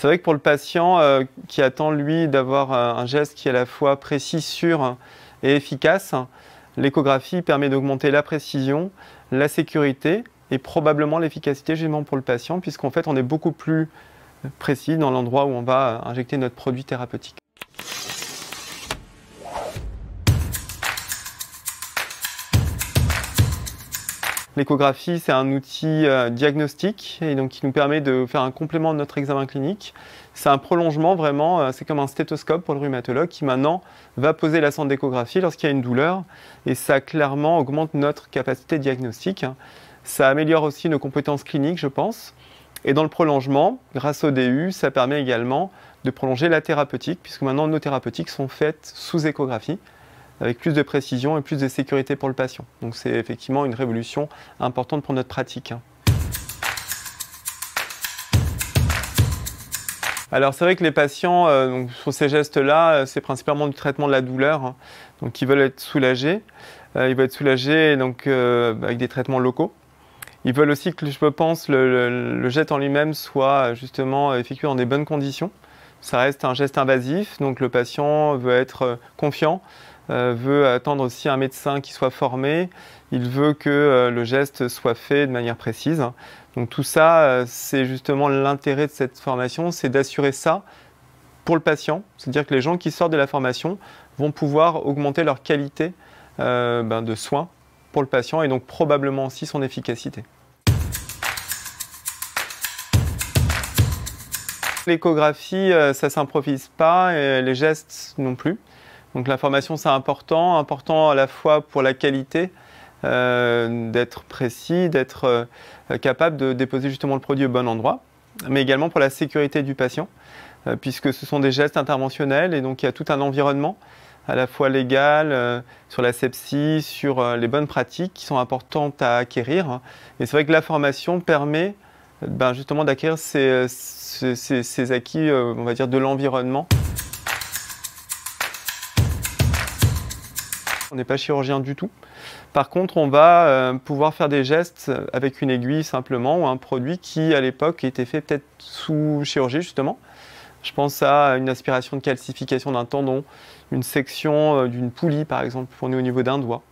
C'est vrai que pour le patient euh, qui attend, lui, d'avoir euh, un geste qui est à la fois précis, sûr et efficace, l'échographie permet d'augmenter la précision, la sécurité et probablement l'efficacité, justement, pour le patient, puisqu'en fait, on est beaucoup plus précis dans l'endroit où on va euh, injecter notre produit thérapeutique. L'échographie, c'est un outil euh, diagnostique et donc qui nous permet de faire un complément de notre examen clinique. C'est un prolongement vraiment, euh, c'est comme un stéthoscope pour le rhumatologue qui maintenant va poser la sonde d'échographie lorsqu'il y a une douleur et ça clairement augmente notre capacité diagnostique. Ça améliore aussi nos compétences cliniques, je pense. Et dans le prolongement, grâce au DU, ça permet également de prolonger la thérapeutique, puisque maintenant nos thérapeutiques sont faites sous échographie avec plus de précision et plus de sécurité pour le patient. Donc c'est effectivement une révolution importante pour notre pratique. Hein. Alors c'est vrai que les patients, euh, sur ces gestes-là, euh, c'est principalement du traitement de la douleur, hein. donc ils veulent être soulagés. Euh, ils veulent être soulagés donc, avec des traitements locaux. Ils veulent aussi que, je pense, le, le jet en lui-même soit justement effectué dans des bonnes conditions. Ça reste un geste invasif, donc le patient veut être confiant, euh, veut attendre aussi un médecin qui soit formé, il veut que euh, le geste soit fait de manière précise. Donc tout ça, euh, c'est justement l'intérêt de cette formation, c'est d'assurer ça pour le patient, c'est-à-dire que les gens qui sortent de la formation vont pouvoir augmenter leur qualité ben, de soins pour le patient et donc probablement aussi son efficacité. L'échographie, ça ne s'improvise pas et les gestes non plus. Donc l'information, c'est important, important à la fois pour la qualité, euh, d'être précis, d'être euh, capable de déposer justement le produit au bon endroit, mais également pour la sécurité du patient, euh, puisque ce sont des gestes interventionnels et donc il y a tout un environnement à la fois légal, sur la sepsie, sur les bonnes pratiques qui sont importantes à acquérir. Hein. Et c'est vrai que la formation permet ben, justement d'acquérir ces, ces, acquis, on va dire, de l'environnement. On n'est pas chirurgien du tout. Par contre, on va euh, pouvoir faire des gestes avec une aiguille simplement ou un produit qui, à l'époque, était fait peut-être sous chirurgie justement. Je pense à une aspiration de calcification d'un tendon, une section euh, d'une poulie par exemple, on au niveau d'un doigt.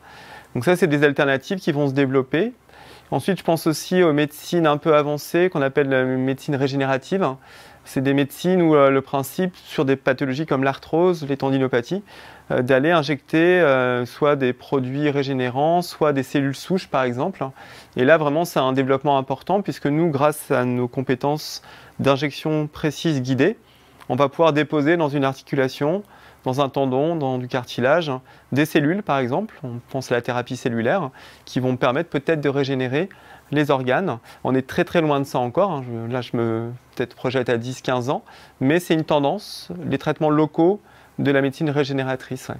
Donc ça, c'est des alternatives qui vont se développer Ensuite, je pense aussi aux médecines un peu avancées qu'on appelle la euh, médecine régénérative. C'est des médecines où euh, le principe, sur des pathologies comme l'arthrose, les tendinopathies, euh, d'aller injecter soit des produits régénérants, soit des cellules souches par exemple. Et là, vraiment, c'est un développement important puisque nous, grâce à nos compétences d'injection précise guidée, on va pouvoir déposer dans une articulation, dans un tendon, dans du cartilage, des cellules par exemple, on pense à la thérapie cellulaire, qui vont permettre peut-être de régénérer les organes. On est très très loin de ça encore, hein. là je me peut-être projette à 10-15 ans, mais c'est une tendance, les traitements locaux de la médecine régénératrice.